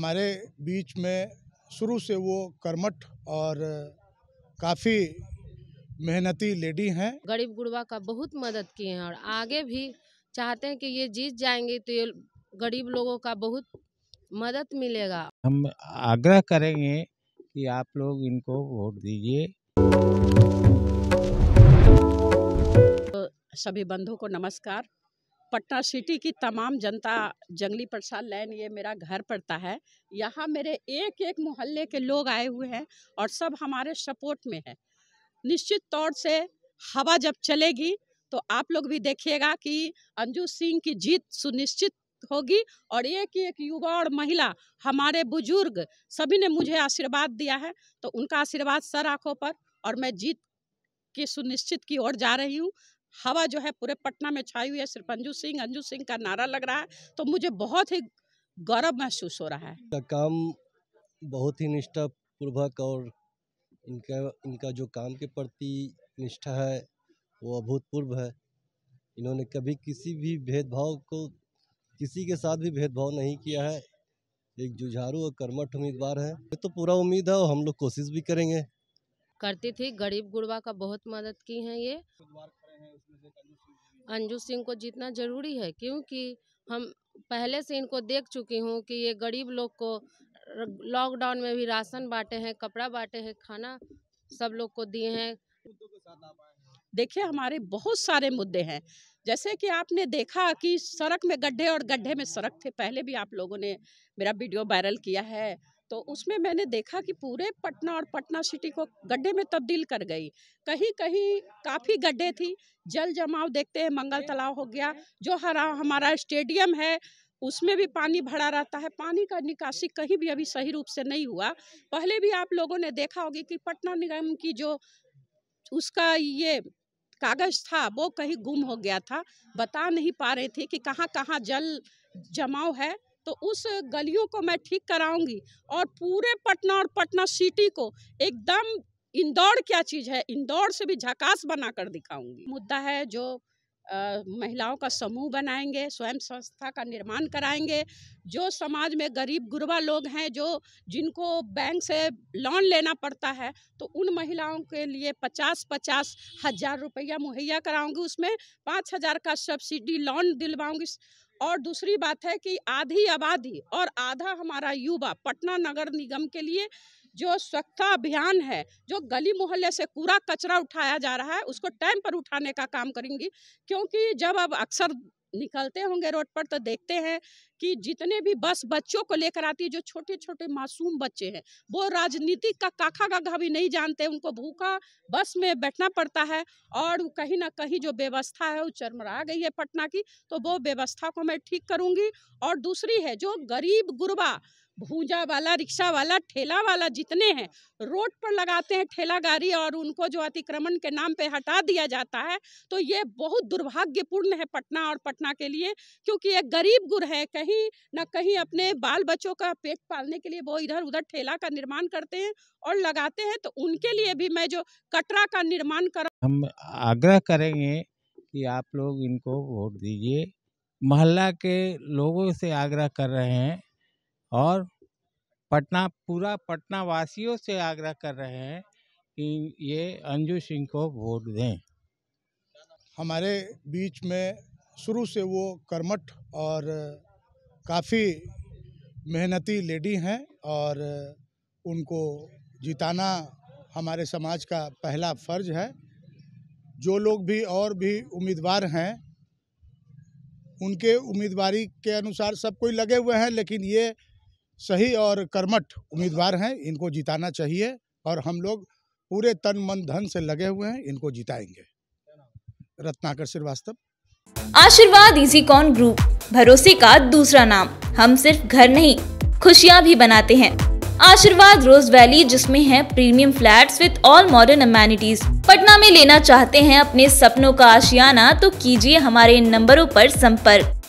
हमारे बीच में शुरू से वो कर्मठ और काफ़ी मेहनती लेडी हैं गरीब गुरबा का बहुत मदद किए हैं और आगे भी चाहते हैं कि ये जीत जाएंगे तो ये गरीब लोगों का बहुत मदद मिलेगा हम आग्रह करेंगे कि आप लोग इनको वोट दीजिए सभी बंधुओं को नमस्कार पटना सिटी की तमाम जनता जंगली प्रसाद लैन ये मेरा घर पड़ता है यहाँ मेरे एक एक मोहल्ले के लोग आए हुए हैं और सब हमारे सपोर्ट में है निश्चित तौर से हवा जब चलेगी तो आप लोग भी देखिएगा कि अंजू सिंह की जीत सुनिश्चित होगी और एक एक युवा और महिला हमारे बुजुर्ग सभी ने मुझे आशीर्वाद दिया है तो उनका आशीर्वाद सर आंखों पर और मैं जीत की सुनिश्चित की ओर जा रही हूँ हवा जो है पूरे पटना में छाई हुई है सिर्फ अंजू सिंह अंजू सिंह का नारा लग रहा है तो मुझे बहुत ही गौरव महसूस हो रहा है का काम बहुत ही निष्ठापूर्वक और इनका इनका जो काम के प्रति निष्ठा है वो अभूतपूर्व है इन्होंने कभी किसी भी भेदभाव को किसी के साथ भी भेदभाव नहीं किया है एक जुझारू और कर्मठ उम्मीदवार है ये तो पूरा उम्मीद है और हम लोग कोशिश भी करेंगे करती थी गरीब गुड़वा का बहुत मदद की है ये अंजू सिंह को जीतना जरूरी है क्योंकि हम पहले से इनको देख चुकी हूँ कि ये गरीब लोग को लॉकडाउन में भी राशन बांटे हैं कपड़ा बांटे हैं खाना सब लोग को दिए हैं देखिए हमारे बहुत सारे मुद्दे हैं जैसे कि आपने देखा कि सड़क में गड्ढे और गड्ढे में सड़क थे पहले भी आप लोगों ने मेरा वीडियो वायरल किया है तो उसमें मैंने देखा कि पूरे पटना और पटना सिटी को गड्ढे में तब्दील कर गई कहीं कहीं काफ़ी गड्ढे थी जल जमाव देखते हैं मंगल तालाब हो गया जो हरा हमारा स्टेडियम है उसमें भी पानी भरा रहता है पानी का निकासी कहीं भी अभी सही रूप से नहीं हुआ पहले भी आप लोगों ने देखा होगी कि पटना निगम की जो उसका ये कागज था वो कहीं गुम हो गया था बता नहीं पा रहे थे कि कहाँ कहाँ जल जमाव है तो उस गलियों को मैं ठीक कराऊंगी और पूरे पटना और पटना सिटी को एकदम इंदौर क्या चीज़ है इंदौर से भी झकास बना कर दिखाऊंगी मुद्दा है जो आ, महिलाओं का समूह बनाएंगे स्वयं संस्था का निर्माण कराएंगे जो समाज में गरीब गुरबा लोग हैं जो जिनको बैंक से लोन लेना पड़ता है तो उन महिलाओं के लिए पचास पचास हज़ार रुपया मुहैया कराऊंगी उसमें पाँच हज़ार का सब्सिडी लोन दिलवाऊंगी और दूसरी बात है कि आधी आबादी और आधा हमारा युवा पटना नगर निगम के लिए जो स्वच्छता अभियान है जो गली मोहल्ले से कूड़ा कचरा उठाया जा रहा है उसको टाइम पर उठाने का काम करेंगी क्योंकि जब अब अक्सर निकलते होंगे रोड पर तो देखते हैं कि जितने भी बस बच्चों को लेकर आती है जो छोटे छोटे मासूम बच्चे हैं वो राजनीति का काखा गाघा भी नहीं जानते उनको भूखा बस में बैठना पड़ता है और कहीं ना कहीं जो व्यवस्था है वो चरमरा गई है पटना की तो वो व्यवस्था को मैं ठीक करूँगी और दूसरी है जो गरीब गुरबा भूजा वाला रिक्शा वाला ठेला वाला जितने हैं रोड पर लगाते हैं ठेला गाड़ी और उनको जो अतिक्रमण के नाम पे हटा दिया जाता है तो ये बहुत दुर्भाग्यपूर्ण है पटना और पटना के लिए क्योंकि एक गरीब गुर है कहीं ना कहीं अपने बाल बच्चों का पेट पालने के लिए वो इधर उधर ठेला का निर्माण करते हैं और लगाते हैं तो उनके लिए भी मैं जो कटरा का निर्माण कर हम आग्रह करेंगे कि आप लोग इनको वोट दीजिए मोहल्ला के लोगों से आग्रह कर रहे हैं और पटना पूरा पटना वासियों से आग्रह कर रहे हैं कि ये अंजू सिंह को वोट दें हमारे बीच में शुरू से वो कर्मठ और काफ़ी मेहनती लेडी हैं और उनको जिताना हमारे समाज का पहला फर्ज है जो लोग भी और भी उम्मीदवार हैं उनके उम्मीदवारी के अनुसार सब कोई लगे हुए हैं लेकिन ये सही और कर्मठ उम्मीदवार हैं इनको जिताना चाहिए और हम लोग पूरे तन मन धन से लगे हुए हैं इनको जिताएंगे रत्नाकर श्रीवास्तव आशीर्वाद इजी कॉन ग्रुप भरोसे का दूसरा नाम हम सिर्फ घर नहीं खुशियाँ भी बनाते हैं आशीर्वाद रोज वैली जिसमें है premium flats with all modern amenities Patna में लेना चाहते हैं अपने सपनों का आशियाना तो कीजिए हमारे इन नंबरों पर संपर्क